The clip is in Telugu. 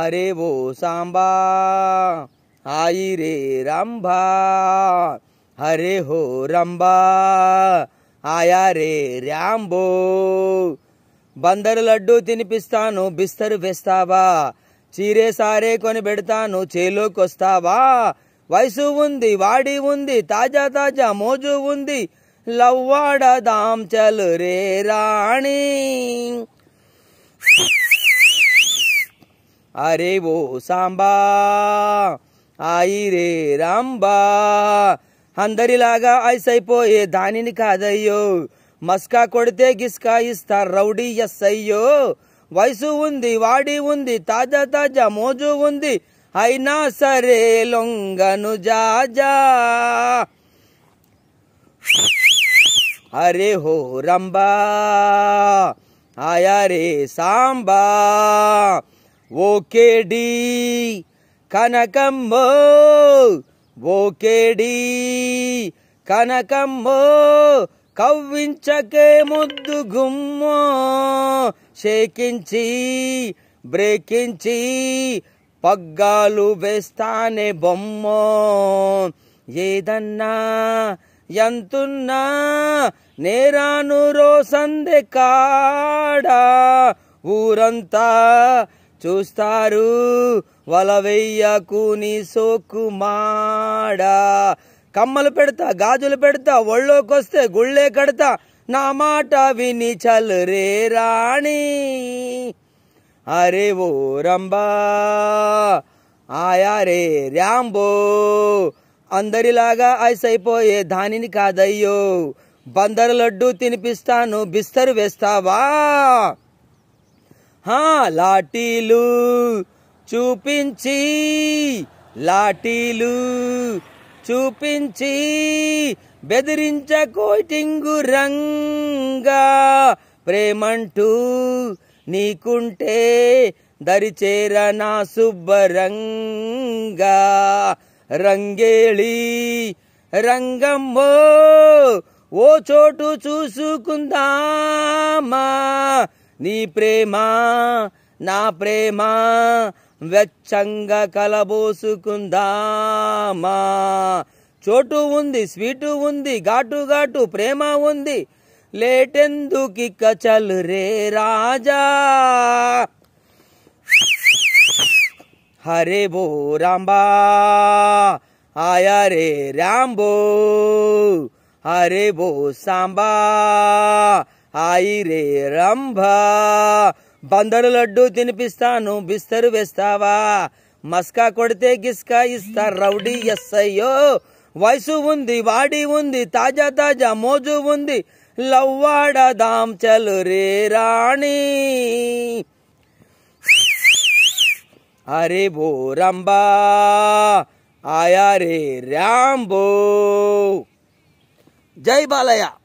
అరే ఓ సాంబా ఆయి రే రంభా హరే హో రంబా ఆయా రే రాంబో బందరు లడ్డు తినిపిస్తాను బిస్తరు వేస్తావా చీరే సారే కొని పెడతాను చేలోకొస్తావా వయసు ఉంది వాడి ఉంది తాజా తాజా మోజు ఉంది లవ్వాడదాం చలు రే రాణి అరే ఓ సాంబా ఆయి రే రాంబా అందరిలాగా ఐసైపోయే దానిని కాదయ్యో మస్కా కొడితే గిస్కా ఇస్తా రౌడీ ఎస్ అయ్యో వయసు ఉంది వాడి ఉంది తాజా తాజా మోజు ఉంది అయినా సరే లొంగను జాజా అరే హో రంబా ఆయా రే సాంబా ఓకేడి కనకమ్మో ఓకేడీ కనకమ్మో కవ్వించకే ముద్దు గుమ్మో షేకించి బ్రేకించి పగ్గాలు వేస్తానే బొమ్మో ఏదన్నా ఎంతున్నా నేరాను రోసందే కాడా ఊరంతా చూస్తారు వలవెయ్యకు నీ సోకు మాడా కమ్మలు పెడతా గాజులు పెడతా వస్తే గుళ్ళే కడతా నా మాట విని చల్లరే రే రాణి అరే ఓ రంబా ఆయా రే ర్యాంబో అందరిలాగా ఐసైపోయే దానిని కాదయ్యో బందరు లడ్డు తినిపిస్తాను బిస్తరు వేస్తావా హా లాఠీలు చూపించి లాఠీలు చూపించి బెదిరించ కోటింగు రంగా ప్రేమంటూ నీకుంటే దరిచేర నా సుబ్బరంగా రంగేళి రంగమ్మో ఓ చోటు చూసుకుందామా నీ ప్రేమ నా ప్రేమ వెచ్చంగా కలబోసుకుందామా చోటు ఉంది స్వీటు ఉంది ఘాటు ఘాటు ప్రేమ ఉంది లేటెందుకి కచలు రే రాజా హరే బో రాంబా ఆయా రే రాంబో హరే బో సాంబా హాయి రే రంభా బందరు లడ్డు తినిపిస్తాను బిస్తరు వేస్తావా మస్కా కొడితే గిస్కా ఇస్తా రౌడీ ఎస్ఐయో వయసు ఉంది వాడి ఉంది తాజా తాజా మోజు ఉంది లవ్వాడదాం చలు రే రాణి అరే బో రంబా ఆయా రే రాంబో జై బాలయ్య